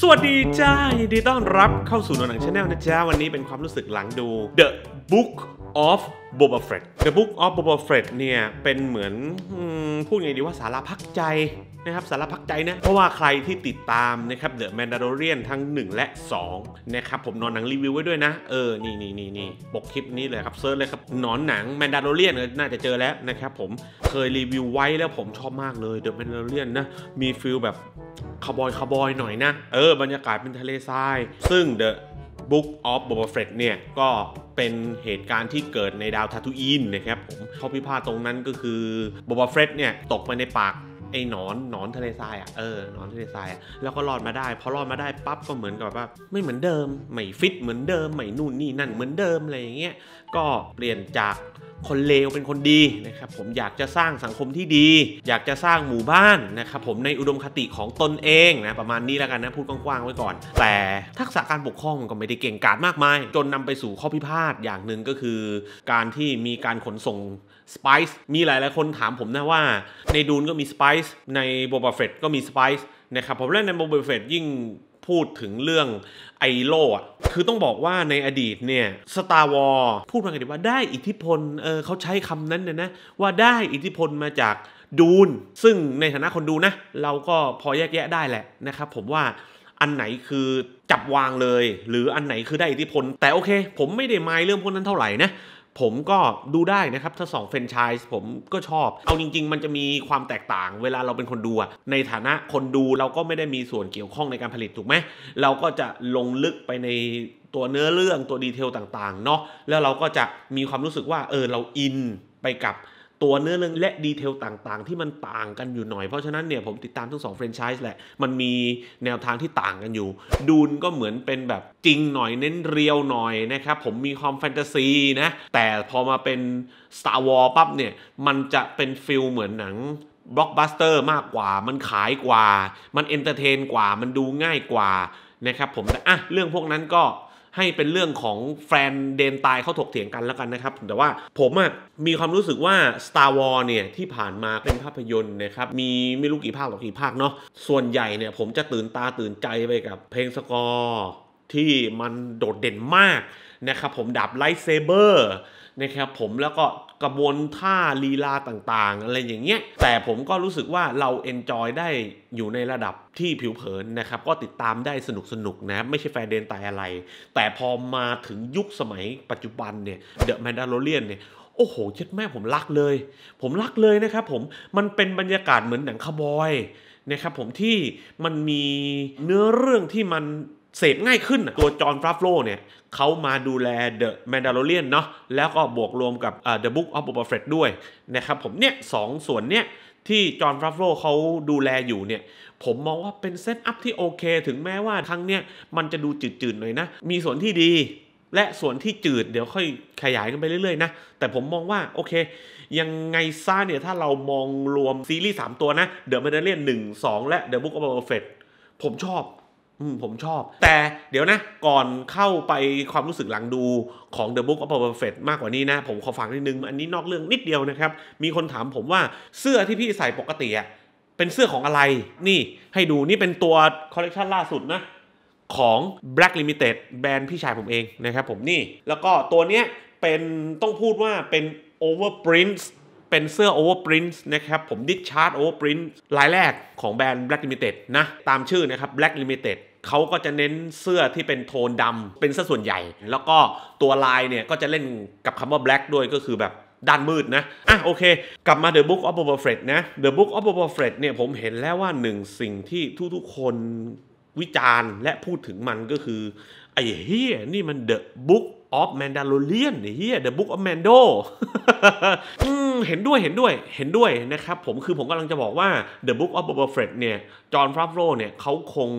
สวัสดีจ้า ยินดีต้อนรับเข้าสู่หนังชาแนลนะจ้า วันนี้เป็นความรู้สึกหลังดู The Book of Boba Fett The Book of Boba Fett เนี่ยเป็นเหมือนพูดไงดีว่าสาระพักใจ นะครับสาระพักใจนะ เพราะว่าใครที่ติดตามนะครับ The Mandalorian ทั้ง 1 และ2นะครับผมนอนหนังรีวิวไว้ด้วยนะ เออ นี่นี่นี่นี่ปกคลิปนี้เลยครับเซิร์ชเลยครับนอนหนัง Mandalorian น่าจะเจอแล้วนะครับผมเคยรีวิวไว้แล้วผมชอบมาก เลย The Mandalorian นะมีฟิลแบบคาบอยคาบอยหน่อยนะ เออ บรรยากาศเป็นทะเลทราย ซึ่ง The Book of Boba Fett เนี่ยก็เป็นเหตุการณ์ที่เกิดในดาวทาทูอินนะครับผม ข้อพิพาทตรงนั้นก็คือ Boba Fett เนี่ย ตกไปในปากไอ้หนอน หนอนทะเลทรายอ่ะ เออ หนอนทะเลทรายอ่ะแล้วก็รอดมาได้พอรอดมาได้ปั๊บก็เหมือนกับว่า ไม่เหมือนเดิม ไม่ฟิตเหมือนเดิม ไม่นู่นนี่ นั่นเหมือนเดิมอะไรอย่างเงี้ย ก็เปลี่ยนจากคนเลวเป็นคนดีนะครับ ผมอยากจะสร้างสังคมที่ดี อยากจะสร้างหมู่บ้านนะครับ ผมในอุดมคติของตนเองนะ ประมาณนี้แล้วกันนะ พูดกว้างๆไว้ก่อน แต่ทักษะการปกครองมันก็ไม่ได้เก่งกาจมากมาย จนนำไปสู่ข้อพิพาทอย่างหนึ่งก็คือ การที่มีการขนส่งสไปซ์มีหลายๆคนถามผมนะว่า ในดูนก็มีสไปซ์ในโบบาเฟตก็มีสไปซ์นะครับผมเล่นในโบบาเฟตยิ่งพูดถึงเรื่องไอโล่อะคือต้องบอกว่าในอดีตเนี่ยสตาร์วอลพูดมากงดีว่าได้อิทธิพล เออเขาใช้คำนั้นเนี่ยนะ ว่าได้อิทธิพลมาจากดูนซึ่งในฐานะคนดูนะเราก็พอแยกแยะได้แหละนะครับ ผมว่าอันไหนคือจับวางเลย หรืออันไหนคือได้อิทธิพล แต่โอเค ผมไม่ได้ไมายเรื่องพวกนั้นเท่าไหร่นะผมก็ดูได้นะครับถ้าสองเฟรนชัยผมก็ชอบเอาจริง ๆ มันจะมีความแตกต่างเวลาเราเป็นคนดู ในฐานะคนดูเราก็ไม่ได้มีส่วนเกี่ยวข้องในการผลิต ถูกไหมเราก็จะลงลึกไปในตัวเนื้อเรื่องตัวดีเทลต่างๆ เนาะแล้วเราก็จะมีความรู้สึกว่าเออเราอินไปกับตัวเนื้อเรื่องและดีเทลต่างๆ ที่มันต่างกันอยู่หน่อย เพราะฉะนั้นเนี่ย ผมติดตามทั้งสองเฟรนช์ไชส์แหละ มันมีแนวทางที่ต่างกันอยู่ ดูนก็เหมือนเป็นแบบจริงหน่อยเน้นเรียวหน่อยนะครับ ผมมีความแฟนตาซีนะ แต่พอมาเป็น Star War ปั๊บเนี่ย มันจะเป็นฟิลเหมือนหนังบล็อกบัสเตอร์มากกว่ามันขายกว่า มันเอนเตอร์เทนกว่ามันดูง่ายกว่านะครับผมแต่อะเรื่องพวกนั้นก็ให้เป็นเรื่องของแฟนเดนตายเขาถกเถียงกันแล้วกันนะครับ แต่ว่าผมอะมีความรู้สึกว่า Star w a r เนี่ยที่ผ่านมาเป็นภาพยนตร์นะครับ มีไม่รู้กี่ภาคหรอกี่ภาคเนาะส่วนใหญ่เนี่ย ผมจะตื่นตาตื่นใจไปกับเพลงสกอร์ ที่มันโดดเด่นมากนะครับ ผมดับไลท์เซเบอร์นะครับผมแล้วก็กระบวนท่าลีลาต่างๆ อะไรอย่างเงี้ย แต่ผมก็รู้สึกว่าเราเอนจอยได้อยู่ในระดับที่ผิวเผินนะครับ ก็ติดตามได้สนุกสนุกนะ ไม่ใช่แฟนเดนตายอะไร แต่พอมาถึงยุคสมัยปัจจุบันเนี่ยเดอะแมนดาโลเรียนเนี่ย โอ้โหเช็ดแม่ผมรักเลย ผมรักเลยนะครับผม มันเป็นบรรยากาศเหมือนหนังคาบอย นะครับผมที่มันมีเนื้อเรื่องที่มันเสพง่ายขึ้นตัวจอห์นฟราฟโลเนี่ยเขามาดูแลเดอะแมนดาร์เลียนเนาะแล้วก็บวกรวมกับเดอะบุ๊กออฟบูเเฟรดด้วย นะครับผมเนี่ยสองส่วนเนี่ยที่จอห์นฟราฟโลเขาดูแลอยู่เนี่ย ผมมองว่าเป็นเซตอัพที่โอเค ถึงแม้ว่าครั้งเนี่ยมันจะดูจืดๆหน่อยนะ มีส่วนที่ดี และส่วนที่จืด เดี๋ยวค่อยขยายกันไปเรื่อยๆนะ แต่ผมมองว่าโอเค ยังไงซ่าเนี่ยถ้าเรามองรวมซีรีส์3ตัวนะเดอะแมนดาโลเลียนหนึ่งสองและเดอะบุ๊กออฟบูเฟรดผมชอบผมชอบ แต่เดี๋ยวนะก่อนเข้าไปความรู้สึกหลังดูของ The Book of Boba f e t t มากกว่านี้นะ ผมขอฟังนิดนึง อันนี้นอกเรื่องนิดเดียวนะครับ มีคนถามผมว่าเสื้อที่พี่ใส่ปกติอะเป็นเสื้อของอะไรนี่ให้ดูนี่เป็นตัวคอลเลกชันล่าสุดนะ ของ Black Limited แบรนด์พี่ชายผมเองนะครับผมนี่แล้วก็ตัวเนี้ยเป็นต้องพูดว่าเป็น Overprint เป็นเสื้อ Overprint นะครับ ผมดิชาร์ดอร์ปรินต์ลายแรกของแบรนด์ Black Limited นะ ตามชื่อนะครับ Black Limited เขาก็จะเน้นเสื้อที่เป็นโทนดำเป็นเสื้อส่วนใหญ่ แล้วก็ตัวลายเนี่ยก็จะเล่นกับคำว่า black ด้วยก็คือแบบด้านมืดนะ อ่ะโอเค กลับมา The Book of Boba Fett นะ The Book of Boba Fett เนี่ย ผมเห็นแล้วว่าหนึ่งสิ่งที่ทุกๆคนวิจารณ์และพูดถึงมันก็คือไอ้เฮียนี่มัน The Book of Mandalorian เฮีย The Book of Mando เห็นด้วยเห็นด้วยเห็นด้วยนะครับผมคือผมกำลังจะบอกว่า The Book of Boba Fett เนี่ยจอห์นฟราฟโรเนี่ยเขาคง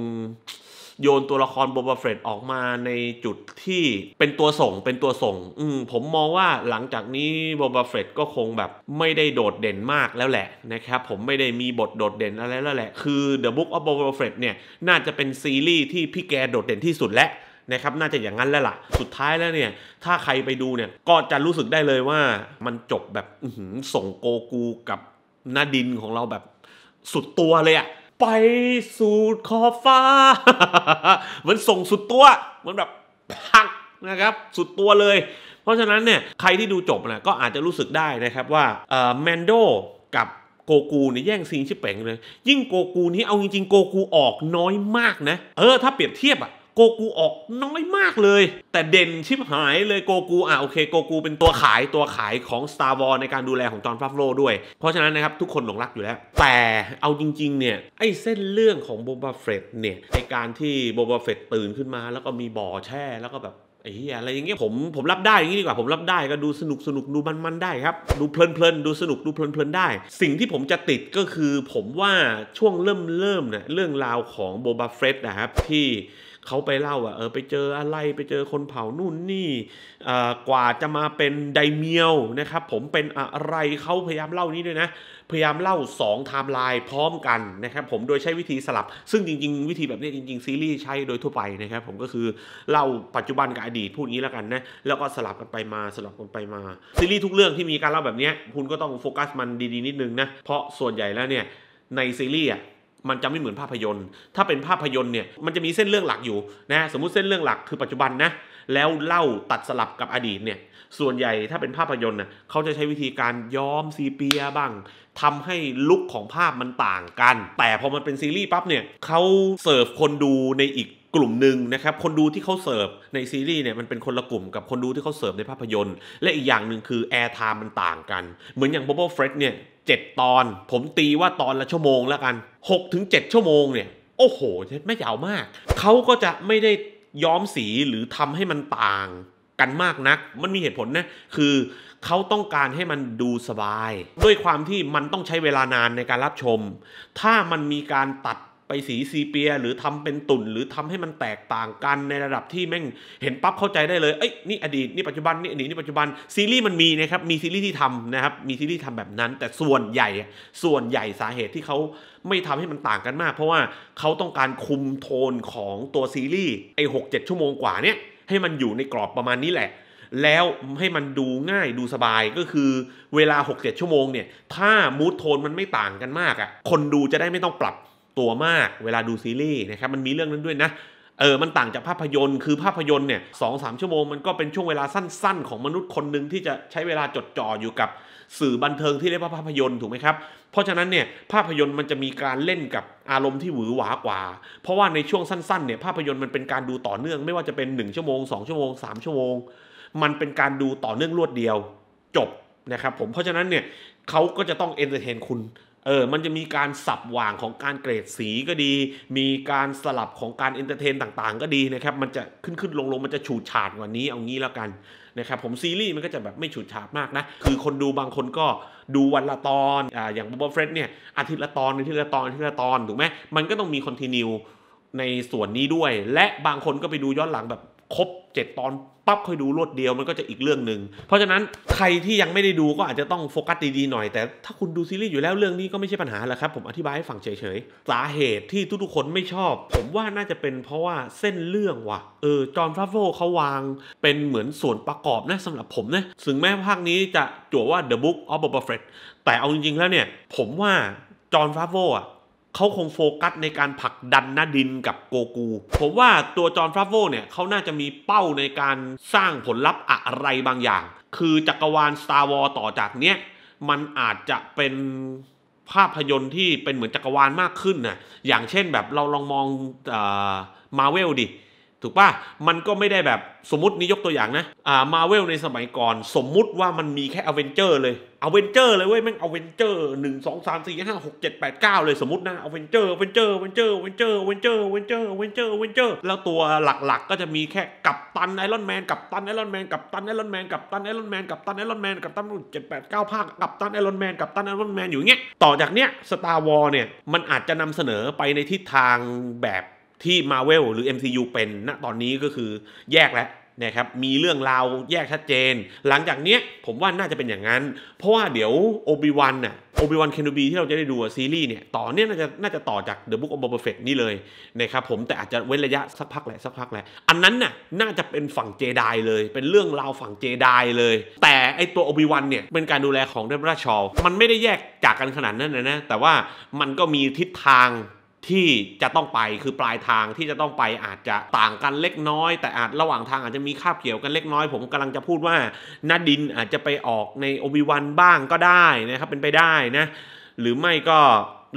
โยนตัวละครโบบาเฟรดออกมาในจุดที่เป็นตัวส่งเป็นตัวส่ง อืผมมองว่าหลังจากนี้โบบาเฟรดก็คงแบบไม่ได้โดดเด่นมากแล้วแหละนะครับผมไม่ได้มีบทโดดเด่นอะไรแล้วแหละคือ The Book of Boba Fett เนี่ยน่าจะเป็นซีรีส์ที่พี่แกโดดเด่นที่สุดแล้วนะครับน่าจะอย่างนั้นแล้วล่ะ สุดท้ายแล้วเนี่ยถ้าใครไปดูเนี่ยก็จะรู้สึกได้เลยว่า มันจบแบบส่งโกกูกับนาดินของเราแบบสุดตัวเลยอะไปสูดขอบฟ้า เหมือนส่งสุดตัว เหมือนแบบพักนะครับสุดตัวเลย เพราะฉะนั้นเนี่ยใครที่ดูจบนะก็อาจจะรู้สึกได้นะครับว่าแมนโดกับโกกูเนี่ยแย่งซีนชิปแป่งเลยยิ่งโกกูนี้เอาจริงๆโกกูออกน้อยมากนะเออถ้าเปรียบเทียบอะโกกูออกน้อยมากเลย แต่เด่นชิบหายเลย โกกูอ่ะโอเค โกกูเป็นตัวขายตัวขายของ Star w a r ในการดูแลของจอห์นฟาฟโรด้วย เพราะฉะนั้นนะครับ ทุกคนหลงรักอยู่แล้ว แต่เอาจริงๆเนี่ย ไอ้เส้นเรื่องของโบบาเฟตเนี่ย ในการที่โบบาเฟตตื่นขึ้นมา แล้วก็มีบ่อแช่แล้วก็แบบไอ้เหี้ยอะไรอย่างเงี้ยผมผมรับได้อย่างงี้ดีกว่าผมรับได้ก็ดูสนุกสนุกดูมันมันได้ครับดูเพลินเพลินดูสนุกดูเพลินเพลินได้สิ่งที่ผมจะติดก็คือผมว่าช่วงเริ่มเริ่มเนี่ยเรื่องราวของโบบาเฟตนะครับที่เขาไปเล่าว่าเออไปเจออะไรไปเจอคนเผ่านู่นนี่ กว่าจะมาเป็นไดเมียวนะครับผมเป็นอะไรเขาพยายามเล่านี้ด้วยนะ พยายามเล่า2ไทม์ไลน์พร้อมกันนะครับผมโดยใช้วิธีสลับ ซึ่งจริงๆวิธีแบบนี้จริงๆซีรีส์ใช้โดยทั่วไปนะครับผมก็คือเล่าปัจจุบันกับอดีตพูดงี้แล้วกันนะแล้วก็สลับกันไปมาสลับกันไปมาซีรีส์ทุกเรื่องที่มีการเล่าแบบนี้คุณก็ต้องโฟกัสมันดีๆนิดนึงนะเพราะส่วนใหญ่แล้วเนี่ยในซีรีส์อ่ะมันจะไม่เหมือนภาพยนตร์ ถ้าเป็นภาพยนตร์เนี่ยมันจะมีเส้นเรื่องหลักอยู่ นะ สมมุติเส้นเรื่องหลักคือปัจจุบันนะ แล้วเล่าตัดสลับกับอดีตเนี่ย ส่วนใหญ่ถ้าเป็นภาพยนตร์เน่ยเขาจะใช้วิธีการย้อมซีเปียบ้าง ทำให้ลุกของภาพมันต่างกัน แต่พอมันเป็นซีรีส์ปั๊บเนี่ยเขาเสิร์ฟคนดูในอีกกลุ่มหนึ่งนะครับ คนดูที่เขาเสิร์ฟในซีรีส์เนี่ยมันเป็นคนละกลุ่มกับคนดูที่เขาเสิร์ฟในภาพยนตร์ และอีกอย่างหนึ่งคือแอร์ไทม์มันต่างกัน เหมือนอย่างบ๊อบเฟรดเนี่ย7 ตอนผมตีว่าตอนละชั่วโมงแล้วกัน 6-7 ชั่วโมงเนี่ยโอ้โหไม่ยาวมากเขาก็จะไม่ได้ย้อมสีหรือทำให้มันต่าง กันมากนัก มันมีเหตุผลนะคือเขาต้องการให้มันดูสบาย ด้วยความที่มันต้องใช้เวลานานในการรับชม ถ้ามันมีการตัดไปสีซีเปียหรือทำเป็นตุ่น หรือทำให้มันแตกต่างกันในระดับที่แม่งเห็นปั๊บเข้าใจได้เลย เอ้ยนี่อดีตนี่ปัจจุบันนี่อดีตนี่ปัจจุบัน ซีรีส์มันมีนะครับ มีซีรีส์ที่ทำนะครับ มีซีรีส์ทำแบบนั้น แต่ส่วนใหญ่ส่วนใหญ่สาเหตุที่เขาไม่ทำให้มันต่างกันมาก เพราะว่าเขาต้องการคุมโทนของตัวซีรีส์ไอ้หกเจ็ดชั่วโมงกว่าเนี่ยให้มันอยู่ในกรอบประมาณนี้แหละ แล้วให้มันดูง่ายดูสบายก็คือ เวลา6-7ชั่วโมงเนี่ยถ้ามูทโทนมันไม่ต่างกันมากอะ่ะคนดูจะได้ไม่ต้องปรับตัวมาก เวลาดูซีรีส์นะครับมันมีเรื่องนั้นด้วยนะเออมันต่างจากภาพยนตร์ คือภาพยนตร์เนี่ยสองสามชั่วโมงมันก็เป็นช่วงเวลาสั้นๆ ของมนุษย์คนหนึ่งที่จะใช้เวลาจดจ่ออยู่กับสื่อบันเทิงที่เรียกว่าภาพยนตร์ถูกไหมครับเพราะฉะนั้นเนี่ยภาพยนตร์มันจะมีการเล่นกับอารมณ์ที่หวือหวากว่า เพราะว่าในช่วงสั้นๆเนี่ยภาพยนตร์มันเป็นการดูต่อเนื่องไม่ว่าจะเป็น1ชั่วโมง2 ชั่วโมง3ชั่วโมงมันเป็นการดูต่อเนื่องรวดเดียวจบนะครับผมเพราะฉะนั้นเนี่ยเขาก็จะต้องเอนเตอร์เทนคุณเออ มันจะมีการสับหว่างของการเกรดสีก็ดี มีการสลับของการเอนเตอร์เทน ต่างๆก็ดีนะครับ มันจะขึ้นขึ้นลงลงมันจะฉูดฉาดกว่านี้เอางี้แล้วกันนะครับ ผมซีรีส์มันก็จะแบบไม่ฉูดฉาดมากนะ คือคนดูบางคนก็ดูวันละตอน อ่า อย่างบ๊อบเฟรดเนี่ย อาทิตย์ละตอนอาทิตย์ละตอนอาทิตย์ละตอน ถูกไหมมันก็ต้องมีคอนติเนียในส่วนนี้ด้วย และบางคนก็ไปดูย้อนหลังแบบครบ 7 ตอนปั๊บค่อยดูรวดเดียวมันก็จะอีกเรื่องหนึ่ง เพราะฉะนั้นใครที่ยังไม่ได้ดูก็อาจจะต้องโฟกัสดีๆหน่อย แต่ถ้าคุณดูซีรีส์อยู่แล้วเรื่องนี้ก็ไม่ใช่ปัญหาแล้วครับ ผมอธิบายให้ฟังเฉยๆ สาเหตุที่ทุก ๆคนไม่ชอบ ผมว่าน่าจะเป็นเพราะว่าเส้นเรื่องว่ะ เออ จอห์นฟราโฟเขาวางเป็นเหมือนส่วนประกอบนะสำหรับผมนะถึงแม้ภาคนี้จะจั่วว่า The Book of Boba Fett แต่เอาจริงๆแล้วเนี่ยผมว่าจอห์นฟราโฟอ่ะเขาคงโฟกัสในการผลักดันหน้าดินกับโกกูผมว่าตัวจอห์นฟราโวเนี่ย เขาน่าจะมีเป้าในการสร้างผลลัพธ์อะไรบางอย่าง คือจักรวาล Star w a r ลต่อจากเนี้ย มันอาจจะเป็นภาพยนตร์ที่เป็นเหมือนจักรวาลมากขึ้นนะอย่างเช่นแบบเราลองมองมาเวลดิถูกปะมันก็ไม่ได้แบบสมมตินี้ยกตัวอย่างนะอ่ามาเวลในสมัยก่อนสมมุติว่ามันมีแค่อเวนเจอร์เลยอเวนเจอร์เลยเว้ยแม่งอเวนเจอร์หนึ่งสองสามสี่ห้าหกเจ็ดแปดเก้าเลยสมมตินะอเวนเจอร์อเวนเจอร์อเวนเจอร์อเวนเจอร์อเวนเจอร์อเวนเจอร์อเวนเจอร์อเวนเจอร์แล้วตัวหลักๆ ก็จะมีแค่กับตันไอรอนแมนกับตันไอรอนแมนกับตันไอรอนแมนกับตันไอรอนแมนกับตันไอรอนแมนกับตันเจ็ดแปดเก้าภาคกับตันไอรอนแมนกับตันไอรอนแมนอยู่เงี้ยต่อจากเนี้ยสตาร์วอลเนี่ยมันอาจจะนำเสนอไปในทิศทางแบบที่ Marvel หรือ MCU เป็นณตอนนี้ก็คือแยกแล้ว นะครับ มีเรื่องราวแยกชัดเจน หลังจากเนี้ยผมว่าน่าจะเป็นอย่างนั้น เพราะว่าเดี๋ยวโอบิวันน่ะโอบิวันเคนโนบีที่เราจะได้ดูซีรีส์เนี่ยต่อเนี่ยน่าจะน่าจะต่อจากเดอะบุ๊ก k of Boba Fett นี่เลย นะครับผมแต่อาจจะเว้นระยะสักพักแหละสักพักแหละ อันนั้นน่ะน่าจะเป็นฝั่งเจไดเลย เป็นเรื่องราวฝั่งเจไดเลย แต่ไอตัวโอบิวันเนี่ยเป็นการดูแลของเดบราชอลมันไม่ได้แยกจากกันขนาดนั้นนะนะแต่ว่ามันก็มีทิศทางที่จะต้องไปคือปลายทางที่จะต้องไปอาจจะต่างกันเล็กน้อย แต่อาจระหว่างทางอาจจะมีคาบเกี่ยวกันเล็กน้อยผมกำลังจะพูดว่านาดินอาจจะไปออกในโอบิวันบ้างก็ได้นะครับเป็นไปได้นะ หรือไม่ก็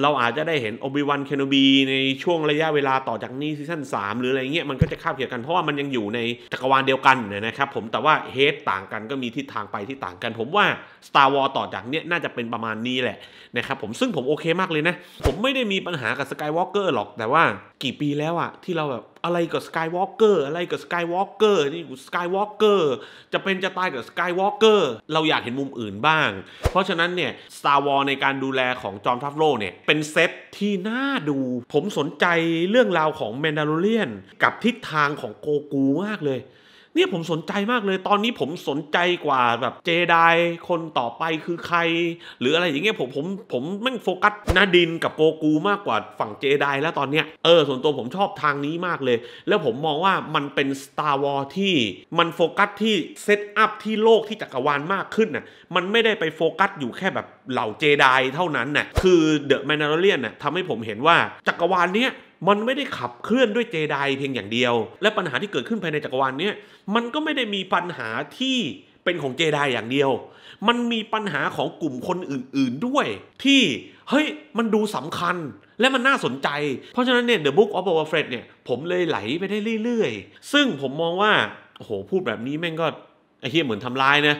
เราอาจจะได้เห็นโอบิวันเคนบีในช่วงระยะเวลาต่อจากนี้ซีซั่น3หรืออะไรเงี้ยมันก็จะคาบเกี่ยวกัน เพราะว่ามันยังอยู่ในจักรวาลเดียวกันนะครับผมแต่ว่าเฮดต่างกันก็มีทิศทางไปที่ต่างกัน ผมว่า Star War ต่อจากเนี้ยน่าจะเป็นประมาณนี้แหละนะครับผมซึ่งผมโอเคมากเลยนะ ผมไม่ได้มีปัญหากับสกาอล์กเกอร์หรอก แต่ว่ากี่ปีแล้วอะที่เราแบบอะไรกับสกายวอล์กเกอร์อะไรกับสกายวอล์กเกอร์นี่สกายวอล์กเกอร์จะเป็นจะตายกับสกายวอล์กเกอร์เราอยากเห็นมุมอื่นบ้าง เพราะฉะนั้นเนี่ยสตาร์วอลในการดูแลของจอมทัฟโลเนี่ยเป็นเซตที่น่าดูผมสนใจเรื่องราวของแมนดาร์เรียนกับทิศทางของโกกูมากเลยเนี่ยผมสนใจมากเลยตอนนี้ผมสนใจกว่าแบบเจไดคนต่อไปคือใคร หรืออะไรอย่างเงี้ยผม ผมผมแม่งโฟกัส นาดินกับโกกูมากกว่าฝั่งเจไดแล้วตอนเนี้ยเออส่วนตัวผมชอบทางนี้มากเลย แล้วผมมองว่ามันเป็น Star War ที่มันโฟกัสที่เซตอัพที่โลกที่จักรวาลมากขึ้นน่ะมันไม่ได้ไปโฟกัสอยู่แค่แบบเหล่าเจไดเท่านั้นน่ะคือเดอะแมนนาร์เรียนน่ะทำให้ผมเห็นว่าจักรวาลเนี้ยมันไม่ได้ขับเคลื่อนด้วยเจไดเพียงอย่างเดียว และปัญหาที่เกิดขึ้นภายในจักรวาลเนี้ยมันก็ไม่ได้มีปัญหาที่เป็นของเจไดอย่างเดียว มันมีปัญหาของกลุ่มคนอื่นๆด้วย ที่เฮ้ยมันดูสำคัญและมันน่าสนใจ เพราะฉะนั้นเนี่ย The Book of a o f a f e t เนี่ยผมเลยไหลไปได้เรื่อยๆ ซึ่งผมมองว่าโอ้โหพูดแบบนี้แม่งก็ไอ้เฮียเหมือนทำลายนะ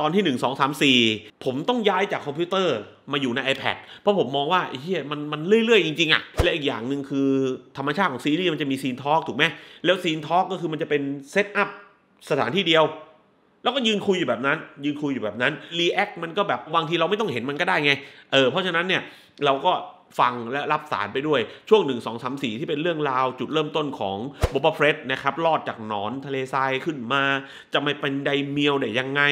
ตอนที่ 1 2 3 4 ผมต้องย้ายจากคอมพิวเตอร์มาอยู่ใน iPad เพราะผมมองว่าไอ้เฮียมันมันเรื่อยๆ จริงๆอ่ะและอีกอย่างหนึ่งคือ ธรรมชาติของซีรีส์มันจะมีซีนทอล์กถูกไหมแล้วซีนทอล์กก็คือมันจะเป็นเซตอัพสถานที่เดียว แล้วก็ยืนคุยอยู่แบบนั้น ยืนคุยอยู่แบบนั้นรีแอคมันก็แบบบางทีเราไม่ต้องเห็นมันก็ได้ไงเออเพราะฉะนั้นเนี่ยเราก็ฟังและรับสารไปด้วยช่วง1 2 3 4 ที่เป็นเรื่องราวจุดเริ่มต้นของบอบเฟรดนะครับรอดจากหนอนทะเลทรายขึ้นมา จะไม่เป็นไดเมียวได้ยังไง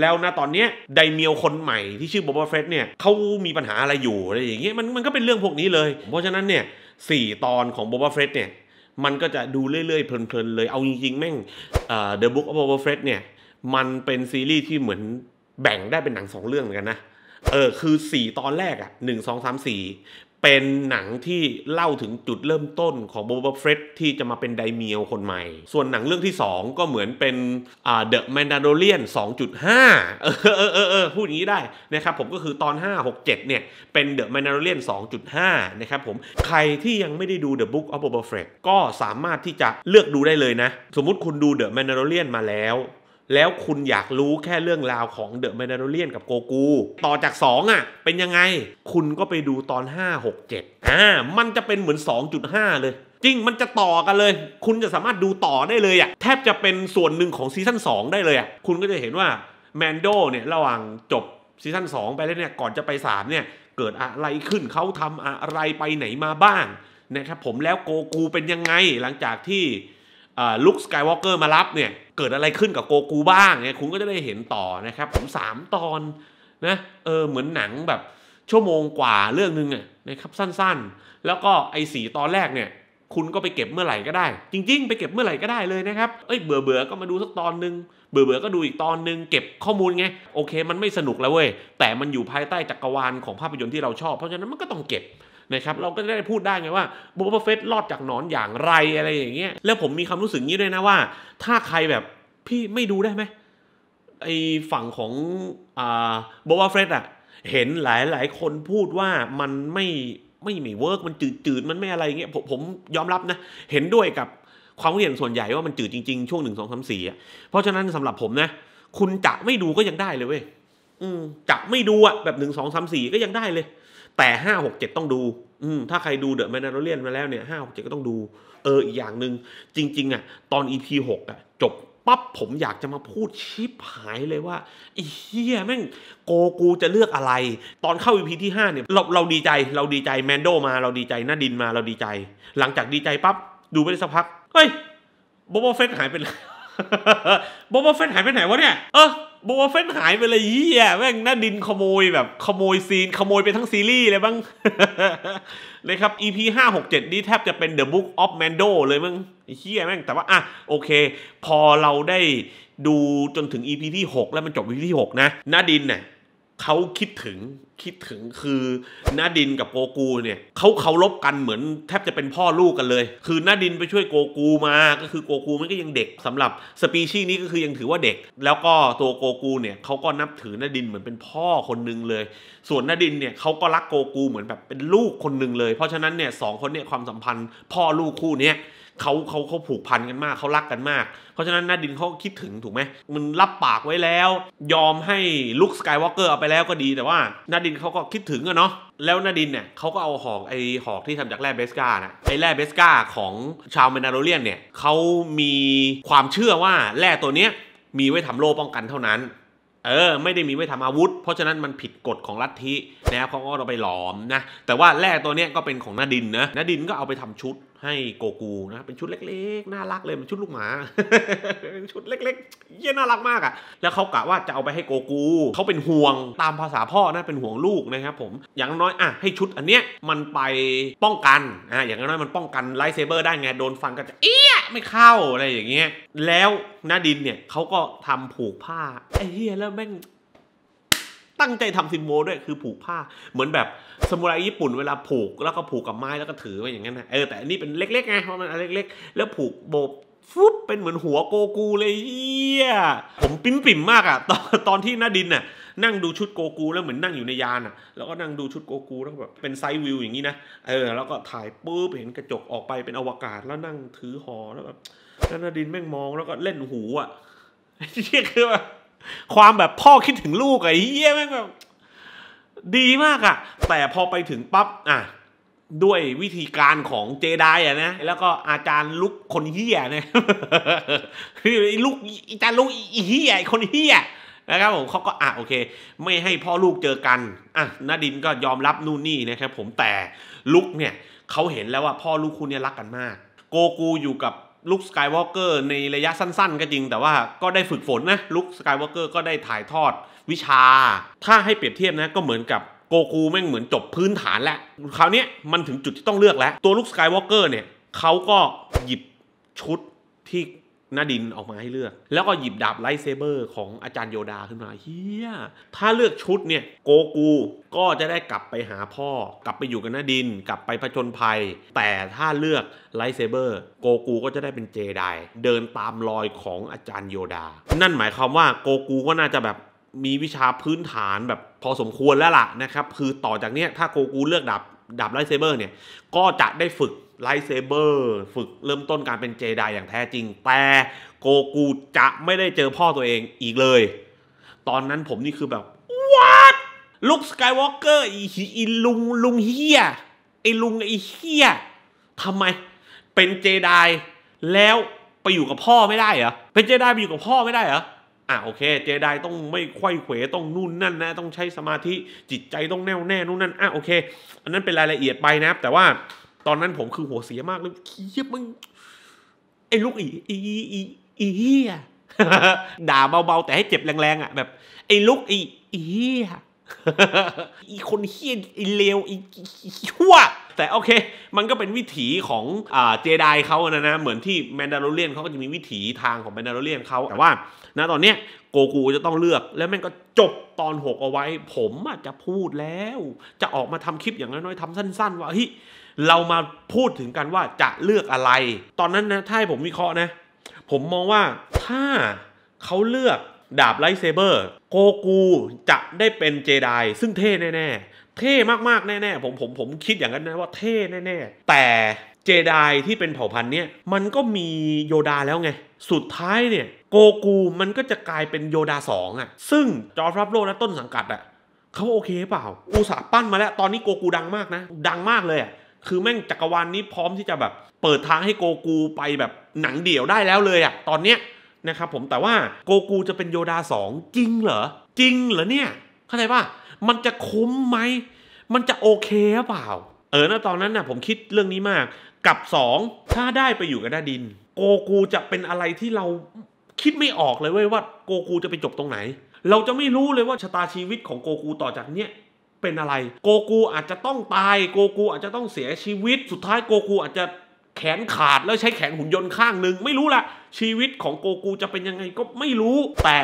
แล้วนะตอนนี้ไดเมียวคนใหม่ที่ชื่อบอบเฟรดเนี่ยเขามีปัญหาอะไรอยู่อะไรอย่างเงี้ยมันมันก็เป็นเรื่องพวกนี้เลย เพราะฉะนั้นเนี่ยสี่ตอนของบอบเฟรดเนี่ยมันก็จะดูเรื่อยๆเพลินๆเลยเอาจริงๆแม่งเดอะบุ๊กออฟบอบเฟรดเนี่ยมันเป็นซีรีส์ที่เหมือนแบ่งได้เป็นหนังสองเรื่องเหมือนกันนะเออคือสี่ตอนแรกอะหนึ่งสองสามสี่เป็นหนังที่เล่าถึงจุดเริ่มต้นของโบบาเฟรดที่จะมาเป็นไดเมียวคนใหม่ ส่วนหนังเรื่องที่สองก็เหมือนเป็นอ่าเดอะแมนดาโดเลียนสองจุดห้าเออเออเออพูดอย่างนี้ได้นะครับผมก็คือตอนห้าหกเจ็ดเนี่ย เป็นเดอะแมนดาโดเลียนสองจุดห้านะครับผม ใครที่ยังไม่ได้ดู The Book of Boba f e ร t ก็สามารถที่จะเลือกดูได้เลยนะ สมมุติคุณดูเดอะแมนดาโดเลียนมาแล้วแล้วคุณอยากรู้แค่เรื่องราวของเดอะแมนดาโลเรียนกับโกกูต่อจาก2อ่ะเป็นยังไง คุณก็ไปดูตอน 5 6 7อ่ามันจะเป็นเหมือน 2.5 เลย จริงมันจะต่อกันเลย คุณจะสามารถดูต่อได้เลยอะ่ะแทบจะเป็นส่วนหนึ่งของซีซั่น2ได้เลยอะ่ะคุณก็จะเห็นว่าแมนโดเนี่ยระหว่างจบซีซั่น2ไปแล้วเนี่ยก่อนจะไป 3 เนี่ย เกิดอะไรขึ้นเขาทำอะไรไปไหนมาบ้างนะครับผมแล้วโกกูเป็นยังไงหลังจากที่ลุคสกายวอล์กเกอร์มารับเนี่ยเกิดอะไรขึ้นกับโกกูบ้างเนี่ยคุณก็จะได้เห็นต่อนะครับผม3ตอนนะเออเหมือนหนังแบบชั่วโมงกว่าเรื่องนึงนะครับสั้นๆ แล้วก็ไอ้สีตอนแรกเนี่ยคุณก็ไปเก็บเมื่อไหร่ก็ได้ จริง ๆ ไปเก็บเมื่อไหร่ก็ได้เลยนะครับ เอ้ยเบื่อๆก็มาดูสักตอนนึงเบื่อๆก็ดูอีกตอนนึง เก็บข้อมูลไงโอเค มันไม่สนุกแล้วเว้ยแต่มันอยู่ภายใต้จักรวาลของภาพยนตร์ที่เราชอบเพราะฉะนั้นมันก็ต้องเก็บนะครับเราก็ได้พูดได้ไงว่าบูบเฟตรอดจากหนอนอย่างไรอะไรอย่างเงี้ยแล้วผมมีความรู้สึกนี้ด้วยนะว่า ถ้าใครแบบพี่ไม่ดูได้ไหมไอฝั่งของบูบเฟตอะเห็นหลายหลายคนพูดว่ามันไม่ไม่ไม่เวิร์กมันจืดจืดมันไม่อะไรเงี้ยผมผมยอมรับนะ เห็นด้วยกับความเห็นส่วนใหญ่ว่ามันจืดจริงๆ ช่วงหนึ่งสองสามสี่อ่ะเพราะฉะนั้นสำหรับผมนะ คุณจะไม่ดูก็ยังได้เลยเว้ยจะไม่ดูอ่ะแบบหนึ่งสองสามสี่ก็ยังได้เลยแต่ห้าหกเจ็ดต้องดู อืม ถ้าใครดูเดอะแมนดาร์เลียนมาแล้วเนี่ยห้าหกเจ็ดก็ต้องดู เอออีกอย่างหนึ่งจริงๆอ่ะ ตอนอีพีหกอ่ะจบปั๊บผมอยากจะมาพูดชิปหายเลยว่าไอ้เฮียแม่งโกกูจะเลือกอะไร ตอนเข้าอีพีที่5เนี่ย เราเราดีใจเราดีใจแมนโดมาเราดีใจน้าดินมาเราดีใจ หลังจากดีใจปั๊บ ดูไปสักพัก เฮ้ยโบโบเฟนหายไปไหนโบโบเฟนหายไปไหนวะเนี่ยเออบัวเฟนหายไปเลยเฮียแม่งน้าดินขโมยแบบขโมยซีนขโมยไปทั้งซีรีส์เลยบ้างนะครับ EP 5 6 7 นี่แทบจะเป็น The Book of Mando เลยมึงเฮียแม่งแต่ว่า อ่ะ โอเค พอเราได้ดูจนถึง EP ที่ 6 แล้วมันจบ EP ที่ 6 นะน้าดินเนี่ยเขาคิดถึงคิดถึงคือนาดินกับโกกูเนี่ยเขาเคารพกันเหมือนแทบจะเป็นพ่อลูกกันเลย คือนาดินไปช่วยโกกูมาก็คือโกกูมันก็ยังเด็กสำหรับสปีชีส์นี้ก็คือยังถือว่าเด็ก แล้วก็ตัวโกกูเนี่ยเขาก็นับถือนาดินเหมือนเป็นพ่อคนหนึ่งเลย ส่วนนาดินเนี่ยเขาก็รักโกกูเหมือนแบบเป็นลูกคนหนึ่งเลยเพราะฉะนั้นเนี่ยสองคนเนี่ยความสัมพันธ์พ่อลูกคู่เนี้ยเขาเขาเขาผูกพันกันมากเขารักกันมาก เพราะฉะนั้นนาดินเขาคิดถึงถูกไหมมันรับปากไว้แล้ว ยอมให้ลุคสกายวอล์กเกอร์เอาไปแล้วก็ดีแต่ว่านาดินเขาก็คิดถึงอะเนาะแล้วนาดินเนี่ยเขาก็เอาหอกไอหอกที่ทำจากแร่เบสกานะไอแร่เบสกาของชาวเมนาโรเลียนเนี่ยเขามีความเชื่อว่าแร่ตัวเนี้ยมีไว้ทำโล่ป้องกันเท่านั้นเออไม่ได้มีไว้ทำอาวุธ เพราะฉะนั้นมันผิดกฎของลัทธินะครับเขาก็เอาไปหลอมนะแต่ว่าแร่ตัวเนี้ยก็เป็นของนาดินนะนาดินก็เอาไปทำชุดให้โกกูนะครับเป็นชุดเล็กๆ น่ารักเลยเป็นชุดลูกหมาชุดเล็กๆเยี่ยน่ารักมากอะ่ะ แล้วเขากะว่าจะเอาไปให้โกกูเขาเป็นห่วงตามภาษาพ่อนะเป็นห่วงลูกนะครับผมอย่างน้อยอ่ะให้ชุดอันเนี้ยมันไปป้องกันอ่ะอย่างน้อยมันป้องกันไลท์เซเบอร์ได้ไงโดนฟันก็จะเอี้ยไม่เข้าอะไรอย่างเงี้ยแล้วนาดินเนี่ยเขาก็ทำผูกผ้าไอ้เฮียแล้วแม่งตั้งใจทำซิมโลด้วยคือผูกผ้าเหมือนแบบสมุไรญี่ปุ่นเวลาผูกแล้วก็ผูกกับไม้แล้วก็ถือไว้อย่างนั้นนะเออแต่อันนี้เป็นเล็กๆไงเพราะมันเล็ก ๆ แล้วผูกโบฟุบเป็นเหมือนหัวโกกูเลยเฮียผมปิ้มปิ่มมากอะตอนตอนที่นาดินน่ะ นั่งดูชุดโกกู แล้วเหมือนนั่งอยู่ในยานอะแล้วก็นั่งดูชุดโกกูแล้วแบบเป็นไซด์วิวอย่างนี้นะเออแล้วก็ถ่ายปุ๊บเห็นกระจกออกไปเป็นอวกาศแล้วนั่งถือหอแล้วแบบแล้วนาดินแม่งมองแล้วก็เล่นหูอ่ะเฮียคือแบบความแบบพ่อคิดถึงลูกไอ้เหี้ยแม่งแบบดีมากอะแต่พอไปถึงปั๊บอ่ะ ด้วยวิธีการของเจไดอะนะ แล้วก็อาจารย์ลุกคนเฮี้ยนะคือลูกอาจารย์ลุกเฮี้ยคนเฮี้ยนะครับ ผมเขาก็อ่ะโอเค ไม่ให้พ่อลูกเจอกัน อ่ะนาดินก็ยอมรับนู่นนี่นะครับผมแต่ลุกเนี่ยเขาเห็นแล้วว่าพ่อลูกคู่นี้รักกันมาก โกกูอยู่กับลุคสกายวอล์กเกอร์ในระยะสั้น ๆ ก็จริงแต่ว่าก็ได้ฝึกฝนนะลุคสกายวอล์กเกอร์ก็ได้ถ่ายทอดวิชา ถ้าให้เปรียบเทียบนะก็เหมือนกับโกคูแม่งเหมือนจบพื้นฐานแล้วคราวนี้มันถึงจุดที่ต้องเลือกแล้วตัวลุคสกายวอล์กเกอร์เนี่ยเขาก็หยิบชุดที่หน้าดินออกมาให้เลือก แล้วก็หยิบดาบไลท์เซเบอร์ของอาจารย์โยดาขึ้นมาเฮียถ้าเลือกชุดเนี่ยโกกูก็จะได้กลับไปหาพ่อกลับไปอยู่กับหน้าดิน กลับไปผจญภัย แต่ถ้าเลือกไลท์เซเบอร์โกกูก็จะได้เป็นเจไดเดินตามรอยของอาจารย์โยดา นั่นหมายความว่าโกกูก็น่าจะแบบมีวิชาพื้นฐานแบบพอสมควรแล้วล่ะนะครับคือต่อจากเนี้ยถ้าโกกูเลือกดาบดาบไลท์เซเบอร์เนี่ยก็จะได้ฝึกไลท์เซเบอร์ฝึกเริ่มต้นการเป็นเจไดอย่างแท้จริง แต่โกกูจะไม่ได้เจอพ่อตัวเองอีกเลย ตอนนั้นผมนี่คือแบบวัดลุคสกายวอล์กเกอร์อีลุงลุงเฮียไอลุงไอเฮียทำไม เป็นเจไดแล้วไปอยู่กับพ่อไม่ได้เหรอเป็นเจไดไปอยู่กับพ่อไม่ได้เหรออ่ะโอเคเจไดต้องไม่ค่อยเขวต้องนู่นนั่น นะ ต้องใช้สมาธิจิตใจต้องแน่วแน่นู่นนั่นอ่ะโอเค อันนั้นเป็นรายละเอียดไปนะครับ แต่ว่าตอนนั้นผมคือหัวเสียมากเลยขี้เยียบมึงไอ้ลูกอีอีอีอีเฮียด่าเบาๆแต่ให้เจ็บแรงๆอ่ะแบบ ไอ้ลูกอีอีเฮียอีคนเฮี้ยอีเลวอีชั่ว แต่โอเค มันก็เป็นวิถีของเจไดเขานะนะเหมือนที่แมนดารลเรียนเขาก็จะมีวิถีทางของแมนดารลเรียนเขาแต่ว่าณตอนเนี้ยโกกูจะต้องเลือกแล้วแม่งก็จบตอนหกเอาไว้ ผมอาจจะพูดแล้ว จะออกมาทำคลิปอย่างน้อยๆทำสั้นๆว่าเฮ้ยเรามาพูดถึงกันว่าจะเลือกอะไร ตอนนั้นนะถ้าให้ผมวิเคราะห์นะ ผมมองว่าถ้าเขาเลือกดาบไลท์เซเบอร์โกกูจะได้เป็นเจไดซึ่งเท่แน่ๆเท่มากๆ แน่ๆ ผมผมผมคิดอย่างนั้นนะว่าเท่ แน่ๆ แต่เจไดที่เป็นเผ่าพันธุ์เนี่ยมันก็มีโยดาแล้วไงสุดท้ายเนี่ยโกกูมันก็จะกลายเป็นโยดาสองอ่ะซึ่งจอร์ฟรับโลและต้นสังกัดอ่ะเขาโอเคเปล่าอุตส่าห์ปั้นมาแล้ว ตอนนี้โกกูดังมากนะดังมากเลยอ่ะคือแม่งจักรวาลนนี้พร้อมที่จะแบบ เปิดทางให้โกกูไปแบบหนังเดี่ยวได้แล้วเลยอะตอนเนี้ยนะครับผมแต่ว่าโกกูจะเป็นโยดา2จริงเหรอจริงเหรอเนี่ยเข้าใจป่ะมันจะคุ้มไหมมันจะโอเคหรือเปล่า เออนะตอนนั้นนะ่ะผมคิดเรื่องนี้มากกับ2ถ้าได้ไปอยู่กับดาดิน โกกูจะเป็นอะไรที่เราคิดไม่ออกเลยเว้ยว่า โกกูจะไปจบตรงไหน เราจะไม่รู้เลยว่าชะตาชีวิตของโกกูต่อจากเนี้ยเป็นอะไรโกกูอาจจะต้องตาย โกกูอาจจะต้องเสียชีวิต สุดท้ายโกกูอาจจะแขนขาดแล้วใช้แขนหุ่นยนต์ข้างหนึ่งไม่รู้ละชีวิตของโกกูจะเป็นยังไงก็ไม่รู้แต่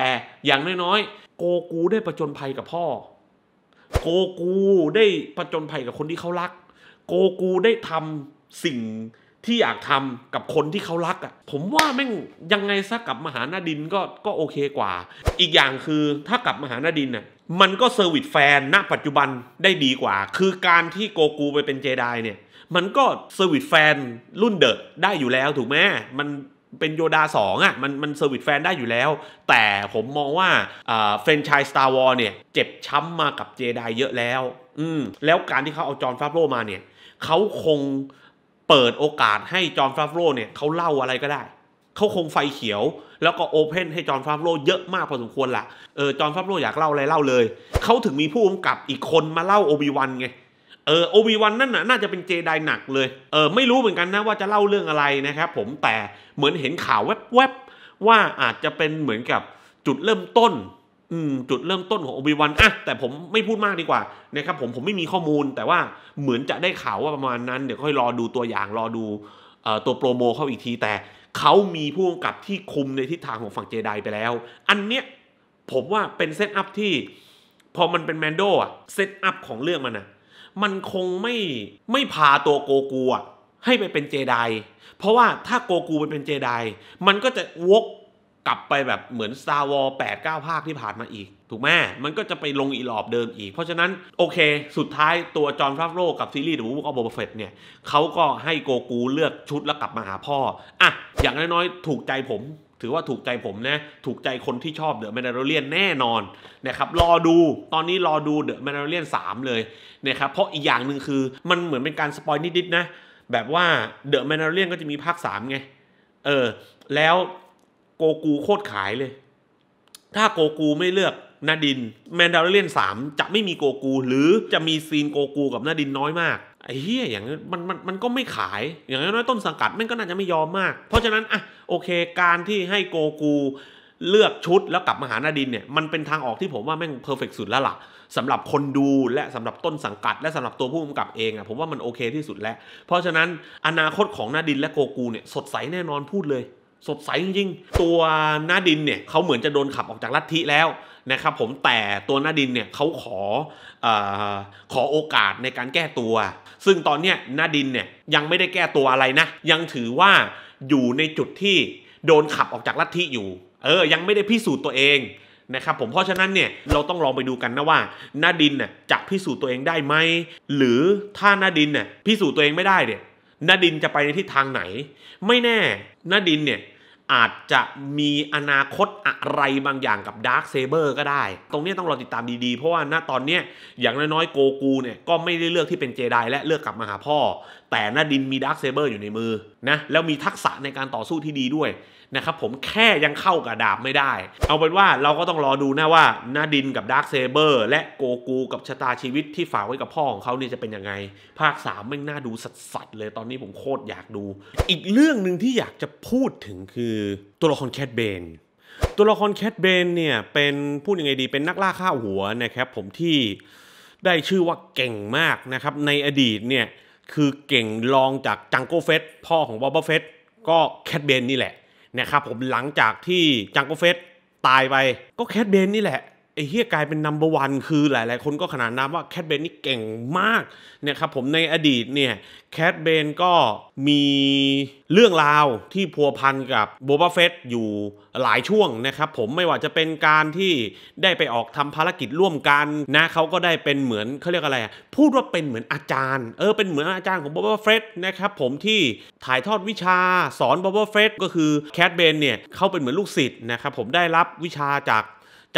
อย่างน้อยๆโกกูได้ประจนภัยกับพ่อ โกกูได้ประจนภัยกับคนที่เขารัก โกกูได้ทำสิ่งที่อยากทำกับคนที่เขารักอะ่ะผมว่าแม่งยังไงซะกับมหานาดินก็ก็โอเคกว่า อีกอย่างคือถ้ากับมหานาดินเนี่ยมันก็เซอร์วิสแฟนณปัจจุบันได้ดีกว่า คือการที่โกกูไปเป็นเจไดเนี่ย มันก็เซอร์วิสแฟนรุ่นเดอะได้อยู่แล้วถูกไหม มันเป็นโยดา2อ่ะมันมันเซอร์วิสแฟนได้อยู่แล้ว แต่ผมมองว่าเฟรนชายสตาร์วอลเนี่ยเจ็บช้ำมากับเจไดเยอะแล้ว อืม แล้วการที่เขาเอาจอร์นฟาโรมาเนี่ย เขาคงเปิดโอกาสให้จอร์นฟาโรเนี่ยเขาเล่าอะไรก็ได้เขาคงไฟเขียวแล้วก็โอเพนให้จอห์นฟาฟโรเยอะมากพอสมควรละเออจอห์นฟาฟโร อยากเล่าอะไรเล่าเลย เขาถึงมีผู้กำกับอีกคนมาเล่าโอบิวันไง เออโอบีวันนั่นน่ะน่าจะเป็นเจไดหนักเลย เออไม่รู้เหมือนกันนะว่าจะเล่าเรื่องอะไรนะครับผมแต่เหมือนเห็นข่าวแวบๆว่าอาจจะเป็นเหมือนกับจุดเริ่มต้น อืมจุดเริ่มต้นของโอบีวันอ่ะแต่ผมไม่พูดมากดีกว่านะครับผมผมไม่มีข้อมูลแต่ว่าเหมือนจะได้ข่าวว่าประมาณนั้นเดี๋ยวค่อยรอดูตัวอย่างรอดูตัวโปรโมเข้าอีกทีแต่เขามีผู้กำกับที่คุมในทิศทางของฝั่งเจไดไปแล้ว อันเนี้ยผมว่าเป็นเซตอัพที่พอมันเป็นแมนโดอะเซตอัพของเรื่องมันอะมันคงไม่ไม่พาตัวโกกูอะให้ไปเป็นเจไดเพราะว่าถ้าโกกูไปเป็นเจไดมันก็จะวกกลับไปแบบเหมือน s ว a แปดเก8 9 ภาคที่ผ่านมาอีกถูกไหม มันก็จะไปลงอีหลอบเดิมอีก เพราะฉะนั้น โอเค สุดท้ายตัวจอห์นฟราโรกับซีรีส์เดอะบุ๊กออฟโบเฟตเนี่ยเขาก็ให้โกกูเลือกชุดแล้วกลับมาหาพ่อ อ่ะ อย่างน้อยๆ ถูกใจผม ถือว่าถูกใจผมนะ ถูกใจคนที่ชอบเดอะแมนดาร์เลียนแน่นอน นะครับ รอดู ตอนนี้รอดูเดอะแมนดาร์เลียนสเลย นะครับ เพราะอีกอย่างหนึ่งคือ มันเหมือนเป็นการสปอยนิดๆนะ แบบว่าเดอะแมนดาร์เลียนก็จะมีภาค3ไง เออ แล้วโกกูโคตรขายเลย ถ้าโกกูไม่เลือกนาดิน แมนดาริเรียนสามจะไม่มีโกกู หรือจะมีซีนโกกู กับนาดินน้อยมากไอ้เฮียอย่างมันมันมันก็ไม่ขายอย่างน้อยต้นสังกัดมันก็น่าจะไม่ยอมมาก เพราะฉะนั้นอ่ะโอเค การที่ให้โกกูเลือกชุดแล้วกลับมาหานาดินเนี่ยมันเป็นทางออกที่ผมว่าแม่งเพอร์เฟกสุดแล้วล่ะสำหรับคนดูและสำหรับต้นสังกัด และสำหรับตัวผู้กำกับเองอะผมว่ามันโอเคที่สุดแล้ว เพราะฉะนั้นอนาคตของนาดินและโกกูเนี่ยสดใสแน่นอนพูดเลย สดใสจริงๆตัวนาดินเนี่ยเขาเหมือนจะโดนขับออกจากลัทธิแล้วนะครับผมแต่ตัวนาดินเนี่ยเขาขออขอโอกาสในการแก้ตัว ซึ่งตอนนี้นาดินเนี่ยยังไม่ได้แก้ตัวอะไรนะยังถือว่าอยู่ในจุดที่โดนขับออกจากลัทธิอยู่เออยังไม่ได้พิสูจน์ตัวเองนะครับผมเพราะฉะนั้นเนี่ยเราต้องลองไปดูกันนะว่านาดินน่ยจะพิสูจน์ตัวเองได้ไหมหรือถ้านาดินน่ยพิสูจน์ตัวเองไม่ได้เนี่ยนาดินจะไปในทิศทางไหน ไม่แน่นาดินเนี่ยอาจจะมีอนาคตอะไรบางอย่างกับ Dark Saber ก็ได้ ตรงนี้ต้องรอติดตามดีๆ เพราะว่าณตอนนี้อย่างน้อยๆโกกูเนี่ยก็ไม่ได้เลือกที่เป็นเจไดและเลือกกลับมาหาพ่อ แต่นาดินมี Dark Saber อยู่ในมือนะแล้วมีทักษะในการต่อสู้ที่ดีด้วยนะครับผมแค่ยังเข้ากับดาบไม่ได้ เอาเป็นว่าเราก็ต้องรอดูนะว่านาดินกับดาร์คเซเบอร์และโกกูกับชะตาชีวิตที่ฝากไว้กับพ่อของเขาเนี่ยจะเป็นยังไงภาค3ามไม่น่าดูสัสๆเลยตอนนี้ผมโคตรอยากดู อีกเรื่องหนึ่งที่อยากจะพูดถึงคือตัวละครแคทเบน ตัวละครแคทเบนเนี่ย เป็นพูดยังไงดีเป็นนักล่าข้าหัวนะครับผมที่ได้ชื่อว่าเก่งมากนะครับในอดีตเนี่ยคือเก่งรองจากจังโกเฟสพ่อของบอบเฟสก็แคทเบนนี่แหละนะครับ ผมหลังจากที่จังโกเฟสตายไป ก็แคทเบนนี่แหละไอ้เฮียกลายเป็นนัมเบอร์วันคือหลายๆ คนก็ขนานนามว่าแคทเบนนี่เก่งมากเนี่ยครับผมในอดีตเนี่ยแคทเบนก็มีเรื่องราวที่พัวพันกับโบบาเฟตอยู่ หลายช่วงนะครับ ผมไม่ว่าจะเป็นการที่ได้ไปออกทำภารกิจร่วมกันนะเขาก็ได้เป็นเหมือนเขาเรียกอะไร พูดว่าเป็นเหมือนอาจารย์เออเป็นเหมือนอาจารย์ของโบบาเฟตนะครับผมที่ถ่ายทอดวิชาสอนโบบาเฟตก็คือแคทเบนเนี่ยเขาเป็นเหมือนลูกศิษย์นะครับผมได้รับวิชาจาก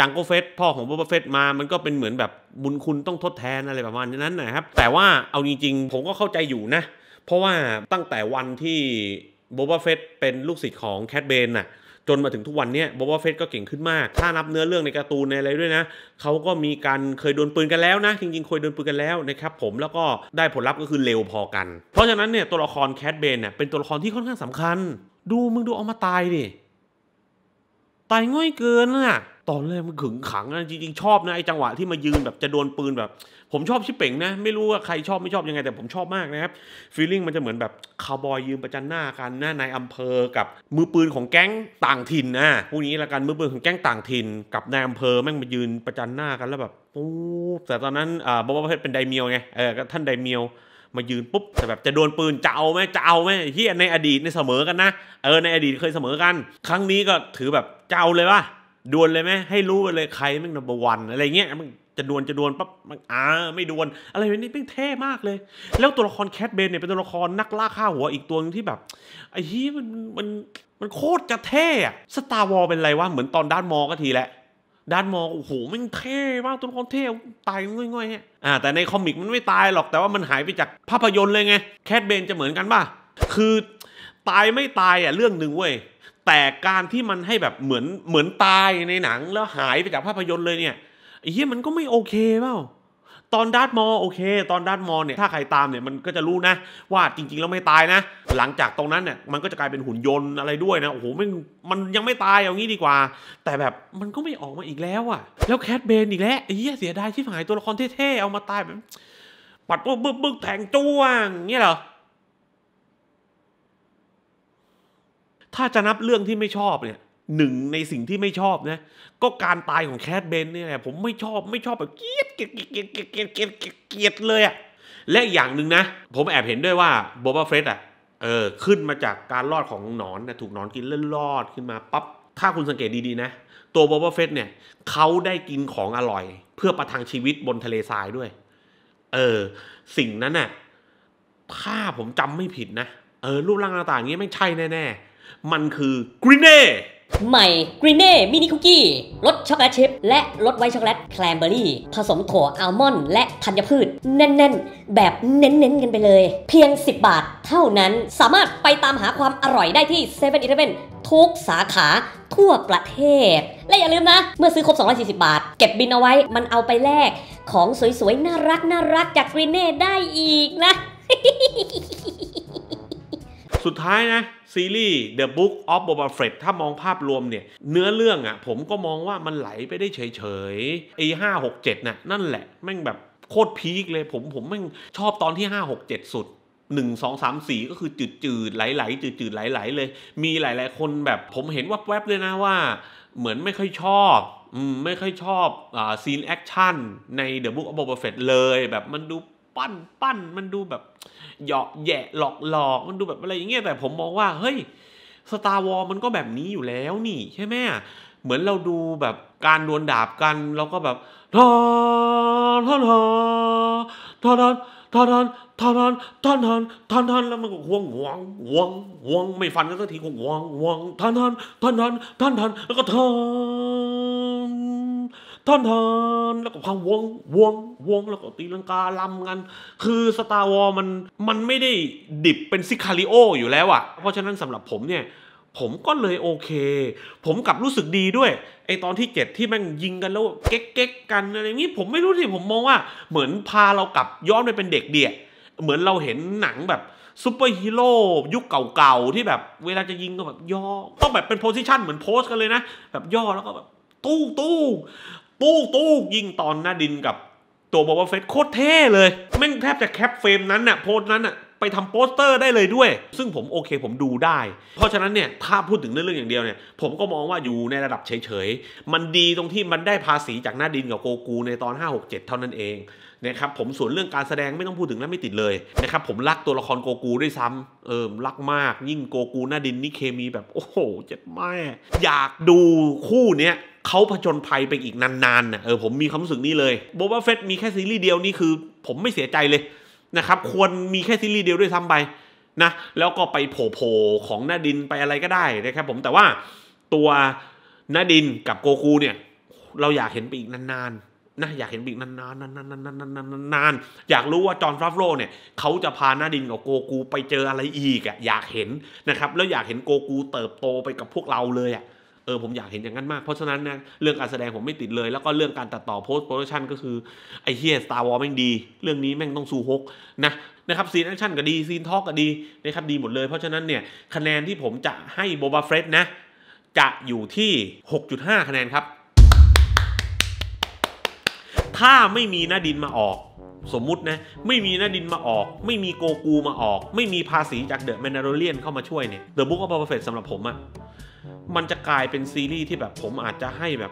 จังโกเฟสพ่อของบอบเฟสมา มันก็เป็นเหมือนแบบ บุญคุณต้องทดแทนอะไรประมาณนั้นนะครับ แต่ว่าเอาจริงๆ ผมก็เข้าใจอยู่นะ เพราะว่าตั้งแต่วันที่บอบเฟสเป็นลูกศิษย์ของแคทเบนน่ะ จนมาถึงทุกวันนี้บอบเฟสก็เก่งขึ้นมาก ถ้านับเนื้อเรื่องในการ์ตูนในอะไรด้วยนะ เขาก็มีการเคยโดนปืนกันแล้วนะ จริงๆ เคยโดนปืนกันแล้วนะครับ ผม แล้วก็ได้ผลลัพธ์ก็คือเร็วพอกัน เพราะฉะนั้นเนี่ยตัวละครแคทเบนเนี่ยเป็นตัวละครที่ค่อนข้างสำคัญ ดูมึงดูออกมาตายดิ ตายง่อยเกินน่ะตอนแรกมันขึงขังนะจริงๆชอบนะไอ้จังหวะที่มายืนแบบจะโดนปืนแบบ ผมชอบชิเป่งนะ ไม่รู้ว่าใครชอบไม่ชอบยังไงแต่ผมชอบมากนะครับฟีลลิ่งมันจะเหมือนแบบคาวบอย ยืนประจันหน้ากันหน้าในอำเภอกับมือปืนของแก๊งต่างถิ่นนะพวกนี้ละกันมือปืนของแก๊งต่างถิ่นกับนายอำเภอแม่งมายืนประจันหน้ากันแล้วแบบปุ๊บแต่ตอนนั้นอ่าบอบเพชรเป็นไดเมียวไงเออท่านไดเมียวมายืนปุ๊บแต่แบบจะโดนปืนจะเอาไหมจะเอาไหมเฮียในอดีตในเสมอกันนะเออในอดีตเคยเสมอกัน ครั้งนี้ก็ถือแบบจะเอาเลยวะดวลเลยไหมให้รู้ไปเลยใครมึงนับวันอะไรเงี้ยมึงจะดวลจะดวลปั๊บมันอ่าไม่ดวลอะไรแบบนี้เป็นเท่มากเลย แล้วตัวละครแคทเบนเนี่ยเป็นตัวละครนักล่าฆ่าหัวอีกตัวนึงที่แบบไอ้ที่มันมันมันโคตรจะเท่อะสตาร์วอลเป็นไรวะเหมือนตอนด้านมอก็ทีแหละด้านมอโอ้โหมันเท่มากตัวละครเท่ตายง่อยง่อยฮะอ่าแต่ในคอมิกมันไม่ตายหรอกแต่ว่ามันหายไปจากภาพยนตร์เลยไงแคทเบนจะเหมือนกันป่ะคือตายไม่ตายอ่ะเรื่องหนึ่งเว้ยแต่การที่มันให้แบบเหมือนเหมือนตายในหนังแล้วหายไปจากภาพยนตร์เลยเนี่ยอเฮียมันก็ไม่โอเคเปล่าตอนดัตมอโอเค ตอนดัตมอเนี่ยถ้าใครตามเนี่ยมันก็จะรู้นะว่าจริงๆแล้วไม่ตายนะ หลังจากตรงนั้นเนี่ยมันก็จะกลายเป็นหุ่นยนต์อะไรด้วยนะโอ้โหมันมันยังไม่ตายอย่างนี้ดีกว่า แต่แบบมันก็ไม่ออกมาอีกแล้วอะแล้วแคทเบนอีกแล้วเฮียเสียดายที่หายตัวละครเท่ๆเอามาตายแบบ ปัดปุ๊บบุ้งแทงจ้วงเงี้ยเหรอถ้าจะนับเรื่องที่ไม่ชอบเนี่ยหนึ่งในสิ่งที่ไม่ชอบนะก็การตายของแคทเบนเนี่ยผมไม่ชอบไม่ชอบ แบบเกลียดเกลียดเกลียดเกลียดเกลียดเกลียดเกลียดเลยอะและอย่างหนึ่งนะ ผมแอบเห็นด้วยว่าโบบาเฟสดอะเออ ขึ้นมาจากการรอดของหนอนนะถูกหนอนกินเลื่อนรอดขึ้นมาปั๊บถ้าคุณสังเกตดีๆนะ ตัวโบบาเฟสดเนี่ย เขาได้กินของอร่อย เพื่อประทังชีวิตบนทะเลทรายด้วย เออ สิ่งนั้นน่ะถ้าผมจำไม่ผิดนะเออ รูปร่างหน้าตาอย่างนี้ไม่ใช่แน่ๆมันคือกรีเน่ใหม่กรีเน่มินิคุกกี้รสช็อกโกแลตชิพและรสไวท์ช็อกโกแลตแคลมเบอรี่ ผสมถั่วอัลมอนด์และธัญพืช แน่นๆ แบบเน้นๆกันไปเลย เพียง 10 บาทเท่านั้นสามารถไปตามหาความอร่อยได้ที่7 e เ e ่ e อทุกสาขาทั่วประเทศ และอย่าลืมนะ เมื่อซื้อครบ240 บาท เก็บบินเอาไว้มันเอาไปแลกของสวยๆ น่ารักน่ารักจากกรีเน่ได้อีกนะ สุดท้ายนะซีรีส์ The Book of Boba Fett ถ้ามองภาพรวมเนี่ย เนื้อเรื่องอะ่ะผมก็มองว่ามันไหลไปได้เฉยๆไอ้ห้าหกเจ็ดน่ะนั่นแหละแม่งแบบโคตรพีคเลย ผมผมแม่งชอบตอนที่ห้าหกเจ็ดสุดหนึ่งสองสามสี่ก็คือจืดจืดไหลไหลจืดจืดไหลไหลเลย มีหลายๆคนแบบผมเห็นว่าแวบเลยนะว่า เหมือนไม่ค่อยชอบไม่ค่อยชอบอซีนแอคชั่นใน The Book of Boba Fett เลยแบบมันดูปั้นปั้นมันดูแบบหยอกแย่หลอกหลอกมันดูแบบอะไรอย่างเงี้ยแต่ผมมองว่าเฮ้ยสตาร์วอลมันก็แบบนี้อยู่แล้วนี่ ใช่ไหมเหมือนเราดูแบบการดวลดาบกันเราก็แบบทอทอทอทอททอนทอนทอนทอนทอนทอนทอนทอนแล้วมันก็หวงหวงหวงหวงไม่ฟันกันสักทีหวงหวงทอนทอนทอนทอนทอนทอนแล้วก็ทอนท่อนทอนแล้วก็ความวง วง วง แล้วก็ตีลังกาลำกัน คือสตาร์วอลมันมันไม่ได้ดิบเป็นซิคาริโออยู่แล้วอะเพราะฉะนั้นสำหรับผมเนี่ย ผมก็เลยโอเค ผมกลับรู้สึกดีด้วยไอตอนที่เจ็ดที่แม่งยิงกันแล้ว เก๊กเก๊กกันอะไรอย่างงี้ผมไม่รู้สิผมมองว่าเหมือนพาเรากลับย้อนไปเป็นเด็กเดี่ยเหมือนเราเห็นหนังแบบซูเปอร์ฮีโร่ยุคเก่าๆที่แบบ เวลาจะยิงก็แบบ ย่อ ต้องแบบเป็นโพสิชันเหมือนโพสกันเลยนะ แบบย่อแล้วก็แบบตู้ตู้ตู้ตู้ยิงตอนหน้าดินกับตัวบอกวเฟสโคตรเท่เลย แม่งแทบจะแคปเฟรมนั้นน่ะโพสนั้นน่ะไปทำโปสเตอร์ได้เลยด้วย ซึ่งผมโอเคผมดูได้ เพราะฉะนั้นเนี่ยถ้าพูดถึงเรื่องอย่างเดียวเนี่ยผมก็มองว่าอยู่ในระดับเฉยๆ มันดีตรงที่มันได้ภาษีจากหน้าดินกับโกกูในตอน 5 6 7 เท่านั้นเองนะครับผมส่วนเรื่องการแสดงไม่ต้องพูดถึงและไม่ติดเลยนะครับผมรักตัวละครโกกูด้วยซ้ำเอมรักมาก ยิ่งโกกูหน้าดินนี่เคมีแบบโอ้โหเจ็บแม่อยากดูคู่เนี้ยเขาผจญภัยไปอีกนานๆนะเออผมมีความรู้สึกนี้เลยโบว่าเฟสมีแค่ซีรีส์เดียวนี่คือผมไม่เสียใจเลยนะครับควรมีแค่ซีรีส์เดียวด้วยซ้ำไปนะแล้วก็ไปโผล่ของน้าดินไปอะไรก็ได้นะครับผมแต่ว่าตัวน้าดินกับโกคูเนี่ยเราอยากเห็นไปอีกนานๆนะอยากเห็นบีกนานๆนานๆนานๆนานๆนนาอยากรู้ว่าจอห์นฟราฟโรเนี่ย เขาจะพาหน้าดินกับโกกูไปเจออะไรอีกอะอยากเห็นนะครับ แล้วอยากเห็นโกกูเติบโตไปกับพวกเราเลยอะเออ ผมอยากเห็นอย่างนั้นมากเพราะฉะนั้นนะ เรื่องการแสดงผมไม่ติดเลย แล้วก็เรื่องการตัดต่อโพสต์โปรดักชันก็คือ ไอเฮียสตาร์วอลแม่งดี เรื่องนี้แม่งต้องซูฮกนะนะครับซีนแอคชั่นก็ดีซีนทอกก็ดีนะครับดีหมดเลย เพราะฉะนั้นเนี่ย คะแนนที่ผมจะให้โบบาเฟรดนะ จะอยู่ที่ 6.5 คะแนนครับ ถ้าไม่มีหน้าดินมาออกสมมุตินะไม่มีนาดินมาออก ไม่มีโกกูมาออก ไม่มีภาษีจากเดอะแมนดาริเลียนเข้ามาช่วยเนี่ยเดอะบุ๊กออฟบร์เฟตสำหรับผมอะมันจะกลายเป็นซีรีส์ที่แบบผมอาจจะให้แบบ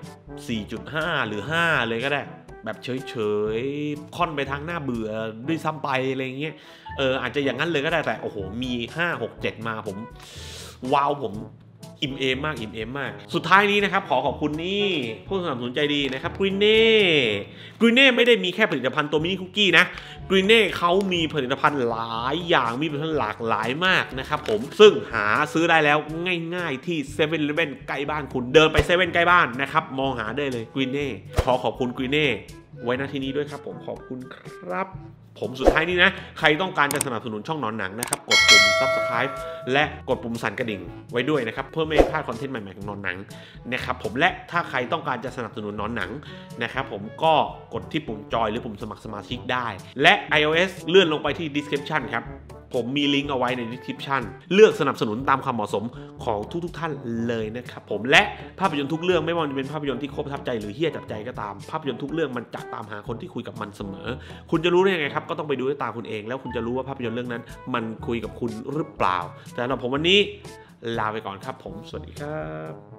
4.5 หรือ 5 เลยก็ได้ แบบเฉยๆ ค่อนไปทางหน้าเบื่อด้วยซ้ำไปอะไรเงี้ยเอออาจจะอย่างนั้นเลยก็ได้แต่โอ้โห มี 5 6 7 มาผมว้าวผมอิ่มเอมมากอิ่มเอมมาก สุดท้ายนี้นะครับขอขอบคุณนี่ผู้สนับสนุนใจดีนะครับกรีเน่กรีเน่ไม่ได้มีแค่ผลิตภัณฑ์ตัวมินิคุกกี้นะกรีเน่เขามีผลิตภัณฑ์หลายอย่างมีผลิตภัณฑ์หลากหลายมากนะครับผมซึ่งหาซื้อได้แล้วง่าย ๆ ที่เซเว่นเลเว่นใกล้บ้านคุณเดินไปเซเว่นใกล้บ้านนะครับ มองหาได้เลยกรีเน่ขอขอบคุณกรีเน่ไว้หน้าที่นี้ด้วยครับ ผมขอบคุณครับผมสุดท้ายนี้นะใครต้องการจะสนับสนุนช่องนอนหนังนะครับกดปุ่ม subscribe และกดปุ่มสั่นกระดิ่ง ไว้ด้วยนะครับเพื่อไม่พลาดคอนเทนต์ใหม่ๆของนอนหนังนะครับผมและถ้าใครต้องการจะสนับสนุนนอนหนังนะครับผมก็กดที่ปุ่มจอยหรือปุ่มสมัครสมาชิกได้ และ iOS เลื่อนลงไปที่ description ครับผมมีลิงก์เอาไว้ใน description เลือกสนับสนุนตามความเหมาะสมของทุก ๆท่านเลยนะครับผมและภาพยนตร์ทุกเรื่องไม่ว่าจะเป็นภาพยนตร์ที่โคตรบทับใจหรือเฮี้ยจับใจก็ตามภาพยนตร์ทุกเรื่อง มันจักตามหาคนที่คุยกับมันเสมอ คุณจะรู้ได้ยังไงครับก็ต้องไปดูด้วยตาคุณเองแล้วคุณจะรู้ว่าภาพยนตร์เรื่องนั้น มันคุยกับคุณหรือเปล่าแต่สำหรับผมวันนี้ ลาไปก่อนครับ ผม สวัสดีครับ